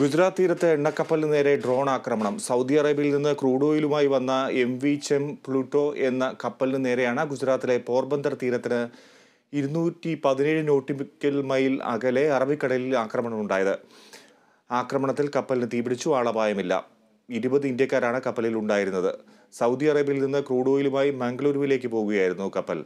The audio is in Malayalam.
ഗുജറാത്ത് തീരത്തെ എണ്ണക്കപ്പലിന് നേരെ ഡ്രോൺ ആക്രമണം സൗദി അറേബ്യയിൽ നിന്ന് ക്രൂഡ് ഓയിലുമായി വന്ന എം വി ചെം പ്ലൂട്ടോ എന്ന കപ്പലിന് നേരെയാണ് ഗുജറാത്തിലെ പോർബന്ദർ തീരത്തിന് ഇരുന്നൂറ്റി പതിനേഴ് നോട്ടിക്കൽ മൈൽ അകലെ അറബിക്കടലിൽ ആക്രമണം ഉണ്ടായത് ആക്രമണത്തിൽ കപ്പലിന് തീപിടിച്ചു ആളപായമില്ല ഇരുപത് ഇന്ത്യക്കാരാണ് കപ്പലിൽ ഉണ്ടായിരുന്നത് സൗദി അറേബ്യയിൽ നിന്ന് ക്രൂഡ് ഓയിലുമായി മംഗളൂരുവിലേക്ക് പോവുകയായിരുന്നു കപ്പൽ